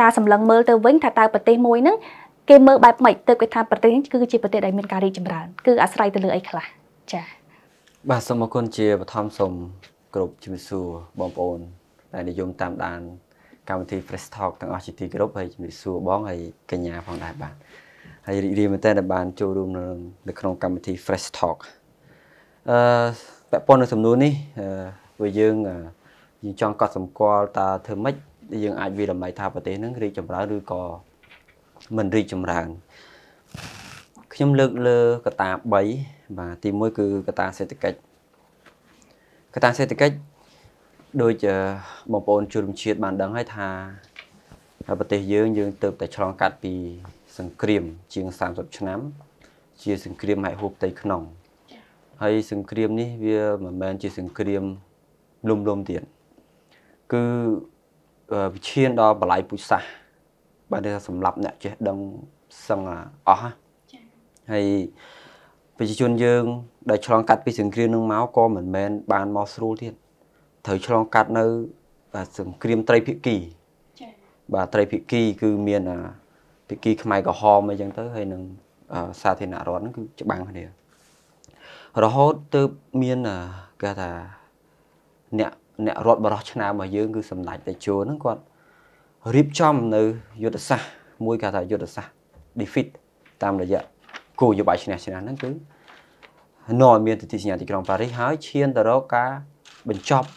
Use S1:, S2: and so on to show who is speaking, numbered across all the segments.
S1: ការសម្លឹងមើលទៅវិញថាតើប្រទេសមួយហ្នឹងគេមើលបែបម៉េចទៅគេថាប្រទេសនេះគឺជា ប្រទេសដែលមានការរីកចម្រើនគឺអាស្រ័យទៅលើអីខ្លះចា៎បាទសូមអរគុណជាបឋមសូមគ្រប់ជំរាបសួរបងប្អូន ដែលនិយមតាមដាន កម្មវិធី Fresh Talk ទាំងអស់ជាទីគោរពហើយជំរាបសួរបងហើយកញ្ញាផងដែរបាទហើយរីករាយមែនតើបានចូលរួមនៅក្នុងកម្មវិធី Fresh Talk អឺពាក់ព័ន្ធនឹងសំណួរនេះអឺពួកយើងយើងចង់កត់សម្គាល់តើធ្វើម៉េចយើងអាចវាតម្លៃថាប្រទេសហ្នឹងរីកចម្រើនឬក៏មិនរីកចម្រើនខ្ញុំលើកលើកតា3បាទទី1គឺកតាសេដ្ឋកិច្ចកតាសេដ្ឋកិច្ចដូចបងប្អូនជួមជាតិបានដឹងហើយថា ប្រទេសយើងយើងទៅតែឆ្លងកាត់ពីសង្គ្រាម ជាង30ឆ្នាំ ជាសង្គ្រាមហែកហួបផ្ទៃក្នុងហើយសង្គ្រាមនេះវាមិនមែនជាសង្គ្រាមលំលំទៀតគឺវិធានដល់បល័យពុជសាសបាទនេះសម្រាប់អ្នកចេះដឹងសឹងអស់ចា៎ហើយប្រជាជនយើង ដែលឆ្លងកាត់ពីសង្គ្រាមនឹងមកក៏មិនមែនបានមកស្រួលទៀតត្រូវឆ្លងកាត់នៅបាទសង្គ្រាមត្រីភាគីចា៎បាទត្រីភាគី គឺមានភាគី ខ្មែរក្រហមអីចឹងទៅ ហើយនឹងសាធារណរដ្ឋហ្នឹងគឺច្បាំងគ្នារហូតទៅមានគេថាអ្នកអ្នករដ្ឋបរោះឆ្នាំរបស់យើងគឺសម្ដេចតេជោហ្នឹងគាត់រៀបចំនៅយុទ្ធសាស្ត្រមួយគេថាយុទ្ធសាស្ត្រ defeat តាមរយៈគោលនយោបាយឈ្នះឈ្នះហ្នឹងគឺនាំមានទិដ្ឋិសញ្ញាទីក្រុងប៉ារីសហើយឈានទៅរកការបញ្ចប់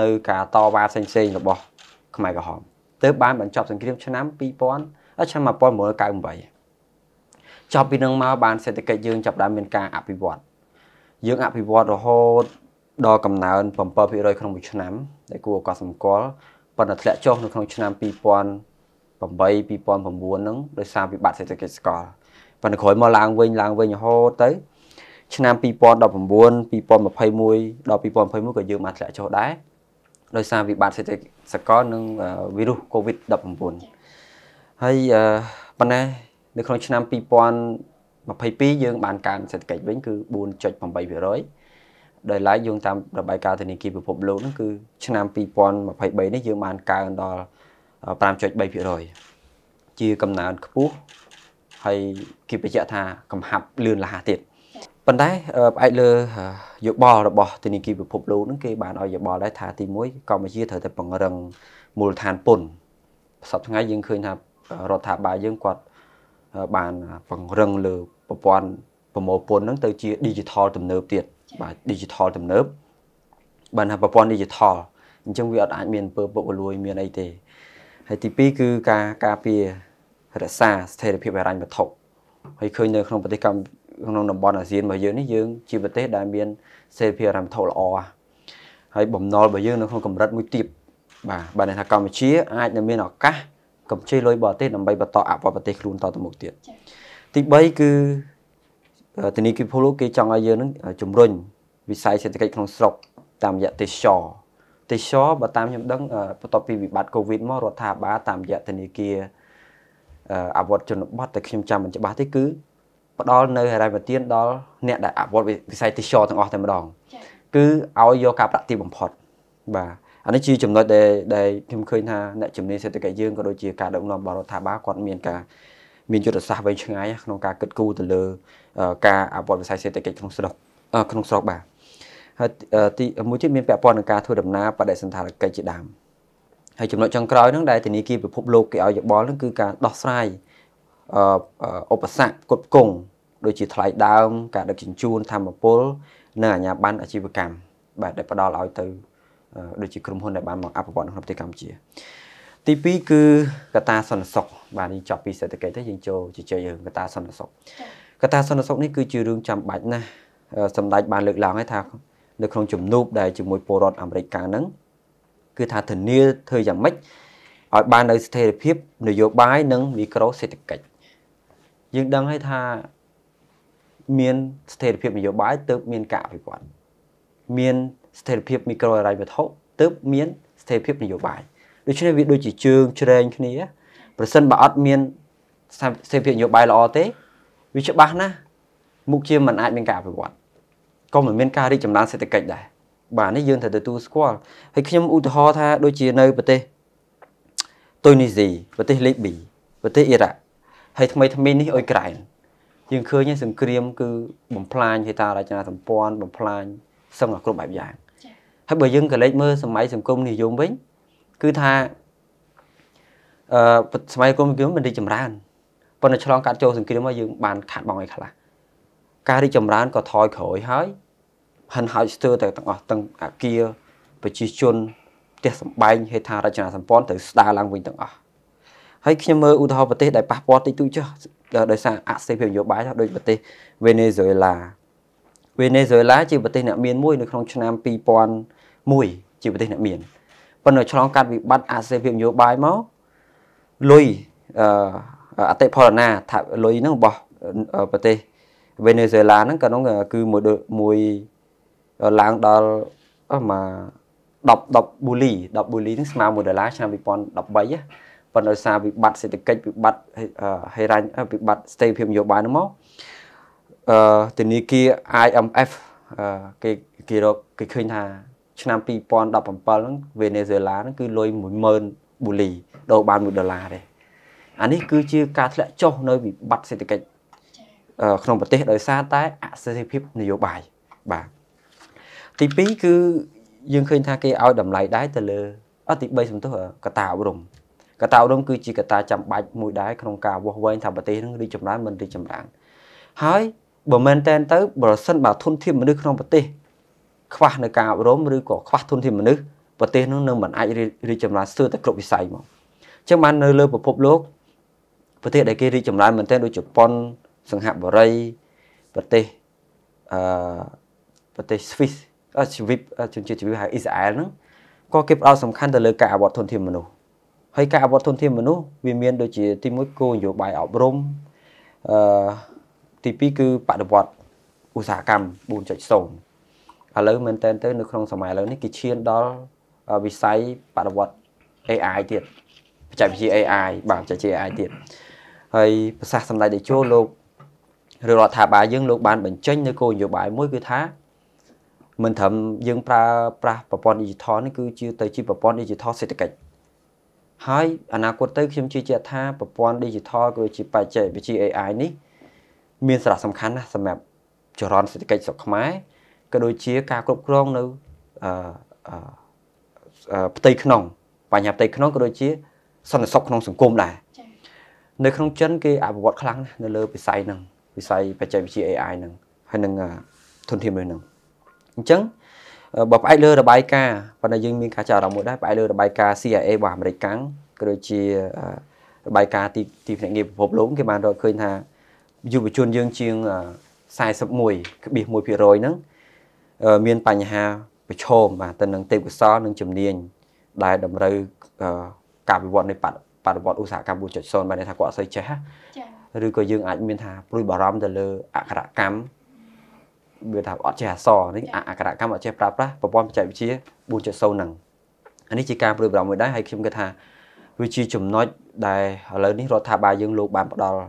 S1: នៅការតវ៉ាផ្សេងៗរបស់ខ្មែរក្រហមទើបបានបញ្ចប់សង្គ្រាមឆ្នាំ2000ឆ្នាំ1998ចប់ពីនឹងមកបាន សេដ្ឋកិច្ចយើងចាប់ផ្ដើមមានការអភិវឌ្ឍយើងអភិវឌ្ឍរហូតដ៏កំណើន7%ក្នុងមួយឆ្នាំ ដែលគួរឲ្យកត់សម្គាល់ប៉ុន្តែធ្លាក់ចុះនៅក្នុងឆ្នាំ2008 2009ហ្នឹងដោយសារវិបត្តិសេដ្ឋកិច្ចសកលប៉ុន្តែក្រោយមកឡើងវិញឡើងវិញរហូតទៅ ឆ្នាំ2019 2021ដល់2021ក៏យើងបានធ្លាក់ចុះដែរដោយសារវិបត្តិសេដ្ឋកិច្ចសកលនិងវីរុស COVID-19 ហើយប៉ុន្តែនៅក្នុងឆ្នាំ2022យើងបានកើនសេដ្ឋកិច្ចវិញគឺ4.8%ហើយដោយឡែកយោងតាមរបាយការណ៍ធនាគារពិភពលោកនោះគឺឆ្នាំ2023នេះយើងបានកើនដល់5.3%ជាកំណើនខ្ពស់ហើយគេបញ្ជាក់ថាកំហាប់លឿនលះទៀតប៉ុន្តែផ្អែកលើយោបល់របស់ធនាគារពិភពលោកនឹងគេបានឲ្យយោបល់ដែរថាទី1កម្ពុជាត្រូវតែពង្រឹងមូលដ្ឋានពន្ធសប្តាហ៍ថ្ងៃយើងឃើញថារដ្ឋាភិបាលយើងគាត់បានពង្រឹងលើប្រព័ន្ធប្រមូលពន្ធនឹងទៅជា digital ទំនើបទៀតបាទ digital ទំនើបបានថាប្រព័ន្ធ digital អញ្ចឹងវាអត់អាចមានអំពើពុករលួយ មានអីទេ ហើយទី2គឺការការពាររក្សាស្ថិរភាពហិរញ្ញវត្ថុហើយឃើញនៅក្នុងប្រទេសកម្ពុជាក្នុងតំបន់អាស៊ានរបស់យើងនេះយើងជាប្រទេសដែលមាន សេរីភាពអារម្មណ៍ធល្អហើយបំណុលរបស់យើងនៅក្នុងកម្រិតមួយទៀតបាទបានន័យថាកម្ពុជាអាចនឹងមានឱកាសកម្ចីលុយបរទេសដើម្បីបន្តអភិវឌ្ឍប្រទេសខ្លួនតទៅមុខទៀតទី3គឺធនីគីភូលគេចង់ឲ្យយើងនឹងជំរុញវិស័យសេដ្ឋកិច្ចក្នុងស្រុកតាមរយៈទេសចរទេសចរបើតាមខ្ញុំដឹងបន្ទាប់ពីវិបត្តិ Covid មករដ្ឋាភិបាលតាមរយៈធនីគារអវត្តជនបទតែខ្ញុំចាំមិនច្បាស់ទេគឺផ្ដល់នៅហិរញ្ញវិទានដល់អ្នកដែលអវត្តវិស័យទេសចរទាំងអស់តែម្ដងគឺឲ្យយកការប្រាក់ទាបបំផុតបាទអានេះជាចំណុចដែលដែលខ្ញុំឃើញថាអ្នកជំនាញសេដ្ឋកិច្ចយើងក៏ដូចជាការដឹកនាំរបស់រដ្ឋាភិបាលគាត់មានការមានយុទ្ធសាស្ត្រវែងឆ្ងាយក្នុងការគិតគូរទៅលើការអភិវឌ្ឍវិស័យសេដ្ឋកិច្ចក្នុងស្រុកក្នុងស្រុកបាទហើយទីមួយទៀតមានពាក់ព័ន្ធនឹងការធ្វើដំណើរបដិសន្តារកិច្ចជាដើមហើយចំណុចចុងក្រោយហ្នឹងដែលធនាគារពិភពលោកគេឲ្យយោបល់ហ្នឹងគឺការដោះស្រាយឧបសគ្គគ្រប់គងដូចជាថ្លៃដើម ការដឹកជញ្ជូនធម្មពលនិងអាជ្ញាប័ណ្ណអាជីវកម្មបាទដែលផ្ដល់ឲ្យទៅដូចជាក្រុមហ៊ុនដែលបានមកអភិវឌ្ឍនៅក្នុងប្រទេសកម្ពុជាទី2គឺកតាសន្តិសុខបាទយើងចប់ពីសេដ្ឋកិច្ចទៅយើងចូលជជែករឿងកតាសន្តិសុខកតាសន្តិសុខនេះគឺជារឿងចាំបាច់ណាស់សម្ដេចបានលើកឡើងហើយថានៅក្នុងជំនួបដែលជាមួយពលរដ្ឋអាមេរិកកានឹងគឺថាធានាធ្វើយ៉ាងម៉េចឲ្យបាននៅស្ថិរភាពនយោបាយនិង មីក្រូសេដ្ឋកិច្ចយើងដឹងហើយថាមានស្ថិរភាពនយោបាយទើបមានការអភិវឌ្ឍមានស្ថិរភាព មីក្រូហិរញ្ញវត្ថុទើបមានស្ថិរភាពនយោបាយដូច្នេះវាដូចជាជើងច្រែងគ្នា ប្រសិនបើអត់មានសេវានយោបាយល្អទេវាច្បាស់ណាស់មុខជាមិនអាច មានការអភិវឌ្ឍក៏មិនមានការរីកចម្រើនសេដ្ឋកិច្ចដែរបាទនេះយើងត្រូវទទួលស្គាល់ ហើយខ្ញុំឧទាហរណ៍ថាដូចជានៅប្រទេសតុយនីស៊ីប្រទេសលីប៊ីប្រទេសអ៊ីរ៉ាក់ហើយថ្មីថ្មីនេះអ៊ុយក្រែនយើងឃើញសង្គ្រាម គឺបំផ្លាញហេដ្ឋារចនាសម្ព័ន្ធបំផ្លាញសឹងតែគ្រប់បែបយ៉ាងហើយបើយើងក៏លេចមើលសម័យសង្គមនិយមវិញគឺថាអឺសម័យកុំព្យូទ័រមិនរីកចម្រើនប៉ុន្តែឆ្លងកាត់ចូលសង្គ្រាមមកយើងបានខាត់បងអីខ្លះការរីកចម្រើនក៏ថយក្រោយហើយហិនហើយស្ទើរតែទាំងអស់ទាំងអាគារ ប្រជាជនផ្ទះសម្បែងហេដ្ឋារចនាសម្ព័ន្ធត្រូវស្ដារឡើងវិញទាំងអស់ហើយខ្ញុំមើលឧទាហរណ៍ប្រទេសដែលប៉ះពាល់តិចតួចចុះដោយសារអសេរីភាពនយោបាយដូចប្រទេសវេណេស៊ុយឡាវេណេស៊ុយឡាជាប្រទេសអ្នកមានមួយនៅក្នុងឆ្នាំ2001ជាប្រទេសអ្នកមានប៉ុន្តែឆ្លងកាត់វិបត្តិអសេរីភាពនយោបាយមកលុយអតិផលណាថាលុយហ្នឹងរបស់ប្រទេសវេណេស៊ុយអេឡាហ្នឹងក៏នោះគឺមួយមួយឡើងដល់មក10 10ប៊ូលី10ប៊ូលីហ្នឹងស្មើ1ដុល្លារឆ្នាំ2013ប៉ុន្តែសារវិបត្តិសេដ្ឋកិច្ចវិបត្តិហេរ៉ាញ់វិបត្តិស្ថិរភាពនយោបាយហ្នឹងមកអឺធនាគារ IMF គេគេរកគេឃើញថាឆ្នាំ2017ហ្នឹងវេណេស៊ុយឡាហ្នឹងគឺលុយ10000បូលីដូរបាន1ដុល្លារទេអានេះគឺជា ការធ្លាក់ចុះនៅវិបត្តិសេដ្ឋកិច្ចក្នុងប្រទេសដោយសារតែអសេរីភាពនយោបាយបាទទី2គឺយើងឃើញថាគេឲ្យតម្លៃដែរទៅលើអតិ3សំទោសកតាអប់រំកតាអប់រំគឺជាកតាចាំបាច់មួយដែរក្នុងការវាស់វែងថាប្រទេសនឹងរីកចម្រើនមិនរីកចម្រើនហើយបើមែនតែនទៅប្រសិនបើធនធានមនុស្សក្នុងប្រទេសខ្វះនៅការអប់រំឬក៏ខ្វះធនធានមនុស្សប្រទេសនោះនឹងមិនអាចរីកចម្រើនស្ទើរតែគ្រប់វិស័យមកអញ្ចឹងបាននៅលើពិភពលោកប្រទេសដែលគេរីកចម្រើនមែនទែនដូចជប៉ុនសិង្ហបុរីប្រទេសអឺប្រទេសស្វីសអឺជីវិតជំនឿជីវិតហៅអ៊ីស្រាអែលហ្នឹងក៏គេផ្ដោតសំខាន់ទៅលើការអវត្តធនធានមនុស្សហើយការអវត្តធនធានមនុស្សវាមានដូចជាទី1គោលនយោបាយអប់រំអឺទី2គឺបដិវត្តឧស្សាហកម្ម4.0ឥឡូវមែនតើទៅនៅក្នុងសម័យឥឡូវនេះគេឈាន ដល់វិស័យបដិវត្ត AI ទៀតបច្ចេកវិទ្យា AI បាទបច្ចេកវិទ្យា AI ទៀតហើយ ប្រសាសន៍សម្ដេចតេជោលោករដ្ឋាភិបាលយើងលោកបានបញ្ចេញនៅគោលនយោបាយមួយគឺថាមិនត្រឹមយើងប្រើប្រាស់ប្រព័ន្ធ digital នេះគឺជាទៅជាប្រព័ន្ធ digital សេដ្ឋកិច្ចហើយអនាគតទៅខ្ញុំជឿជាក់ថាប្រព័ន្ធ digital គឺជាបច្ចេកវិទ្យា AI នេះមានសារៈសំខាន់ណាស់សម្រាប់ចរន្តសេដ្ឋកិច្ចស្រុកខ្មែរក៏ដូចជា ការគ្រប់គ្រងនៅអឺផ្ទៃក្នុងបញ្ហាផ្ទៃក្នុងក៏ដូចជាសន្តិសុខក្នុងសង្គមដែរនៅក្នុងចិនគេអភិវឌ្ឍខ្លាំងណាស់នៅលើវិស័យហ្នឹងវិស័យបច្ចេកវិទ្យា AI ហ្នឹងហើយនឹងធនធានមនុស្សហ្នឹងអញ្ចឹងបើផ្អែកលើរបាយការណ៍ប៉ុន្តែយើងមានការចោទអារម្មណ៍មួយដែរផ្អែកលើរបាយការណ៍ CIA របស់អាមេរិកកាំងក៏ដូចជារបាយការណ៍ទី ទីភ្នាក់ងារពិភពលោកគេបានរកឃើញថាយុវជនយើងជាង41.1%ហ្នឹងមានបញ្ហាប្រឈមបាទទៅនឹងទេពកោសលនិងជំនាញដែលតម្រូវការវិវត្តនៃបរិបទឧស្សាហកម្ម4.0បានន័យថាគាត់អត់សូវចេះឬក៏យើងអាចមានថាព្រួយបារម្ភទៅលើអក្សរកម្មវាថាអត់ចេះអក្សរនេះអក្សរកម្មអត់ចេះប្រើប្រាស់ប្រព័ន្ធបច្ចេកវិទ្យា4.0ហ្នឹងអានេះជាការព្រួយបារម្ភមួយដែរហើយខ្ញុំគិតថាវាជាចំណុចដែលឥឡូវនេះរដ្ឋាភិបាលយើងលោកបានផ្ដល់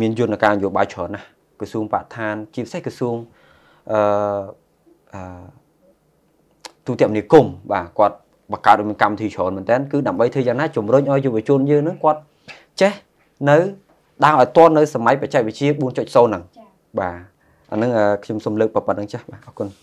S1: មានយន្តការនយោបាយច្រើនណាស់ក្រសួងបរដ្ឋានជាពិសេសក្រសួងអឺអឺទូទាំងនិគមបាទគាត់បង្កើតមានកម្មវិធីច្រើនមែនតើគឺដើម្បីធ្វើយ៉ាងណាជំរុញឲ្យយុវជនយើងហ្នឹងគាត់ចេះ នៅដើរឲ្យទាន់នៅ សម័យបច្ចេកវិទ្យា4.0ហ្នឹងបាទអាហ្នឹងខ្ញុំសូមលើកប៉ុណ្្នឹងចាស់បាទអរគុណ